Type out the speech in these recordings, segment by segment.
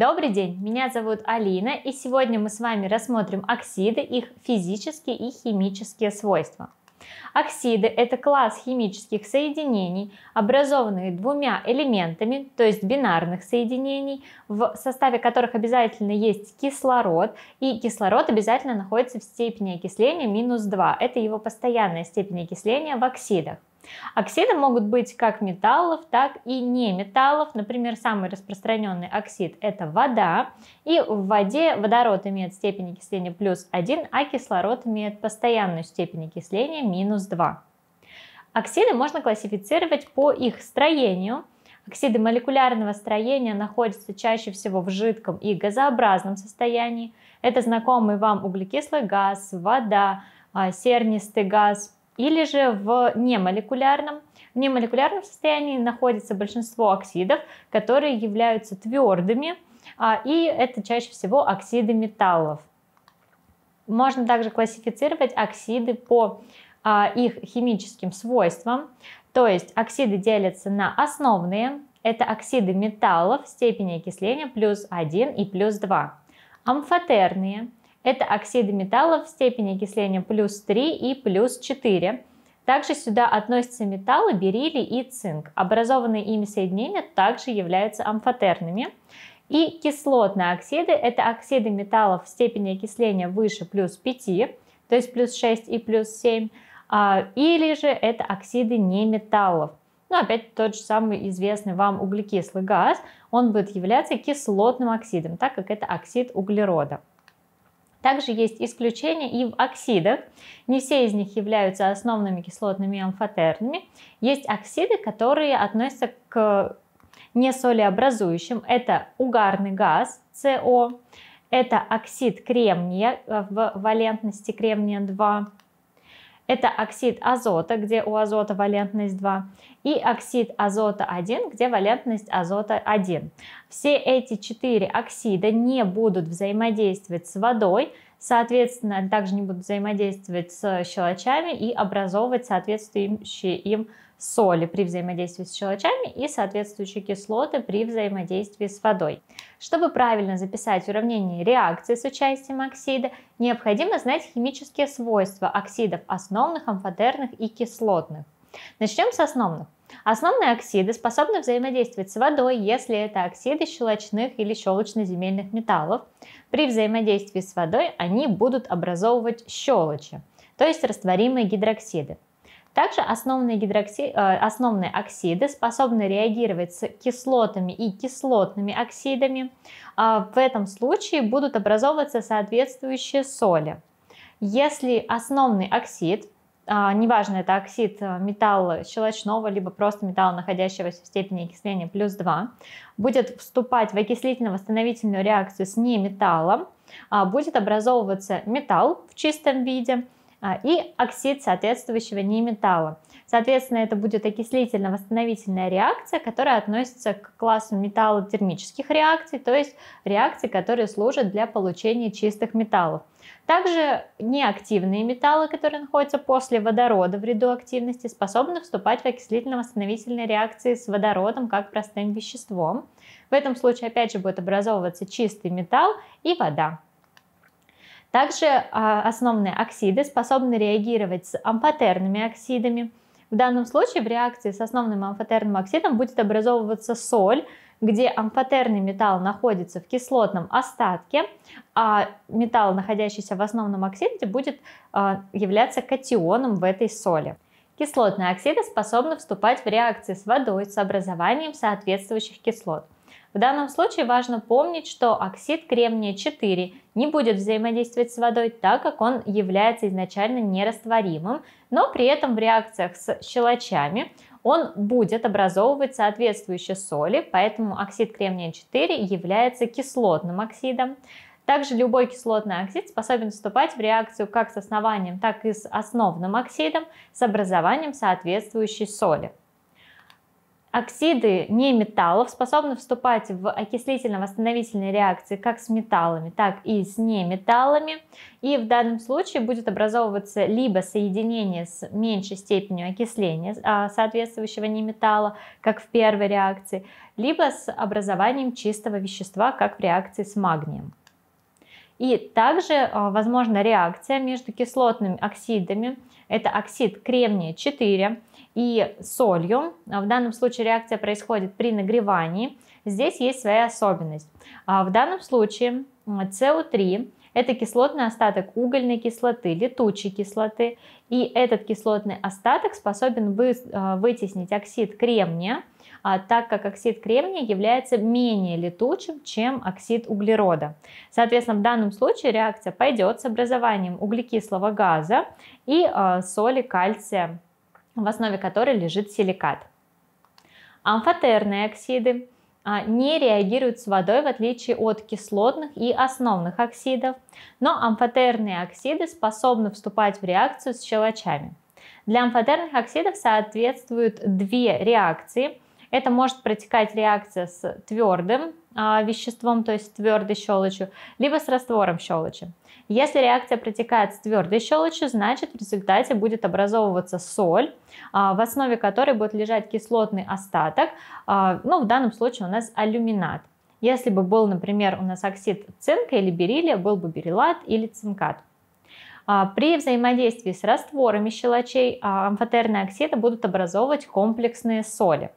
Добрый день, меня зовут Алина, и сегодня мы с вами рассмотрим оксиды, их физические и химические свойства. Оксиды – это класс химических соединений, образованных двумя элементами, то есть бинарных соединений, в составе которых обязательно есть кислород, и кислород обязательно находится в степени окисления минус 2. Это его постоянная степень окисления в оксидах. Оксиды могут быть как металлов, так и не металлов. Например, самый распространенный оксид – это вода. И в воде водород имеет степень окисления плюс 1, а кислород имеет постоянную степень окисления минус 2. Оксиды можно классифицировать по их строению – Оксиды молекулярного строения находятся чаще всего в жидком и газообразном состоянии. Это знакомый вам углекислый газ, вода, а, сернистый газ, или же в немолекулярном. В немолекулярном состоянии находится большинство оксидов, которые являются твердыми, а, и это чаще всего оксиды металлов. Можно также классифицировать оксиды по а, их химическим свойствам. То есть оксиды делятся на основные, это оксиды металлов степени окисления плюс 1 и плюс 2. Амфотерные это оксиды металлов, степени окисления плюс 3 и плюс 4. Также сюда относятся металлы бериллий и цинк. Образованные ими соединения также являются амфотерными. И кислотные оксиды – это оксиды металлов в степени окисления выше плюс 5, то есть плюс 6 и плюс 7, а, или же это оксиды неметаллов. Ну, опять тот же самый известный вам углекислый газ, он будет являться кислотным оксидом, так как это оксид углерода. Также есть исключения и в оксидах. Не все из них являются основными кислотными амфотерными. Есть оксиды, которые относятся к несолеобразующим. Это угарный газ, СО, это оксид кремния э, в валентности кремния 2, это оксид азота, где у азота валентность 2, и оксид азота 1, где валентность азота 1. Все эти четыре оксида не будут взаимодействовать с водой, Соответственно, они также не будут взаимодействовать с щелочами и образовывать соответствующие им соли при взаимодействии с щелочами и соответствующие кислоты при взаимодействии с водой. Чтобы правильно записать уравнение реакции с участием оксида, необходимо знать химические свойства оксидов основных, амфотерных и кислотных. Начнем с основных. Основные оксиды способны взаимодействовать с водой, если это оксиды щелочных или щелочно-земельных металлов. При взаимодействии с водой они будут образовывать щелочи, то есть растворимые гидроксиды. Также основные, гидрокси... Э, основные оксиды способны реагировать с кислотами и кислотными оксидами. А в этом случае будут образовываться соответствующие соли. Если основный оксид а, неважно, это оксид э, металла щелочного, либо просто металла, находящегося в степени окисления плюс 2, будет вступать в окислительно-восстановительную реакцию с неметаллом, а, будет образовываться металл в чистом виде а, и оксид соответствующего неметалла. Соответственно, это будет окислительно-восстановительная реакция, которая относится к классу металлотермических реакций, то есть реакции, которые служат для получения чистых металлов. Также неактивные металлы, которые находятся после водорода в ряду активности, способны вступать в окислительно-восстановительные реакции с водородом как простым веществом. В этом случае опять же будет образовываться чистый металл и вода. Также а, основные оксиды способны реагировать с ампатерными оксидами – в данном случае в реакции с основным амфотерным оксидом будет образовываться соль, где амфотерный металл находится в кислотном остатке, а металл, находящийся в основном оксиде, будет а, являться катионом в этой соли. Кислотные оксиды способны вступать в реакции с водой с образованием соответствующих кислот – в данном случае важно помнить, что оксид кремния 4 не будет взаимодействовать с водой, так как он является изначально нерастворимым, но при этом в реакциях с щелочами он будет образовывать соответствующие соли, поэтому оксид кремния 4 является кислотным оксидом. Также любой кислотный оксид способен вступать в реакцию как с основанием, так и с основным оксидом с образованием соответствующей соли. Оксиды неметаллов способны вступать в окислительно-восстановительные реакции как с металлами, так и с неметаллами. И в данном случае будет образовываться либо соединение с меньшей степенью окисления а, соответствующего неметалла, как в первой реакции, либо с образованием чистого вещества, как в реакции с магнием. И также а, возможна реакция между кислотными оксидами, это оксид кремния 4 и солью. А, в данном случае реакция происходит при нагревании. Здесь есть своя особенность. А, в данном случае СО3 это кислотный остаток угольной кислоты, летучей кислоты. И этот кислотный остаток способен вытеснить оксид кремния, а, так как оксид кремния является менее летучим, чем оксид углерода. Соответственно, в данном случае реакция пойдет с образованием углекислого газа и а, соли кальция, в основе которой лежит силикат. Амфотерные оксиды а, не реагируют с водой в отличие от кислотных и основных оксидов, но амфотерные оксиды способны вступать в реакцию с щелочами. Для амфотерных оксидов соответствуют две реакции – это может протекать реакция с твердым э, веществом, то есть твердой щелочью, либо с раствором щелочи. Если реакция протекает с твердой щелочью, значит в результате будет образовываться соль, а, в основе которой будет лежать кислотный остаток, а, ну в данном случае у нас алюминат. Если бы был, например, у нас оксид цинка или бериллия, был бы бериллат или цинкат. При взаимодействии с растворами щелочей амфотерные оксиды будут образовывать комплексные соли.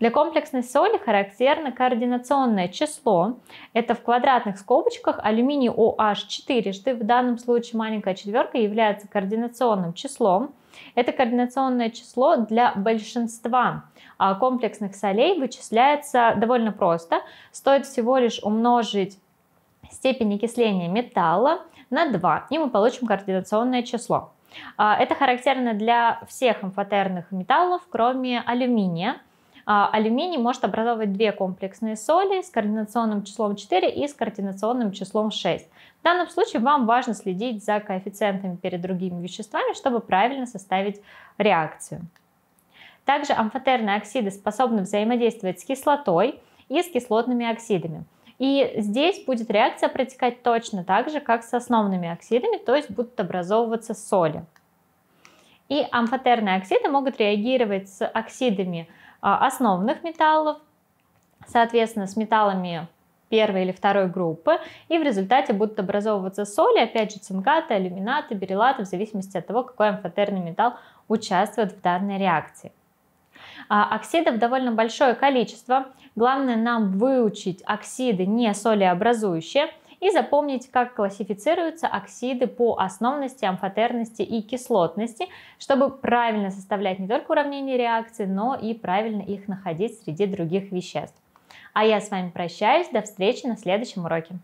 Для комплексной соли характерно координационное число. Это в квадратных скобочках алюминий OH четырежды, в данном случае маленькая четверка является координационным числом. Это координационное число для большинства а, комплексных солей вычисляется довольно просто. Стоит всего лишь умножить степень окисления металла на 2, и мы получим координационное число. А, это характерно для всех амфотерных металлов, кроме алюминия. А, алюминий может образовывать две комплексные соли с координационным числом 4 и с координационным числом 6. В данном случае вам важно следить за коэффициентами перед другими веществами, чтобы правильно составить реакцию. Также амфотерные оксиды способны взаимодействовать с кислотой и с кислотными оксидами. И здесь будет реакция протекать точно так же, как с основными оксидами, то есть будут образовываться соли. И амфотерные оксиды могут реагировать с оксидами а, основных металлов, соответственно, с металлами первой или второй группы, и в результате будут образовываться соли, опять же, цинкаты, алюминаты, берилаты, в зависимости от того, какой амфотерный металл участвует в данной реакции. А, оксидов довольно большое количество. Главное нам выучить оксиды не солеобразующие и запомнить, как классифицируются оксиды по основности, амфотерности и кислотности, чтобы правильно составлять не только уравнения реакции, но и правильно их находить среди других веществ. А я с вами прощаюсь, до встречи на следующем уроке.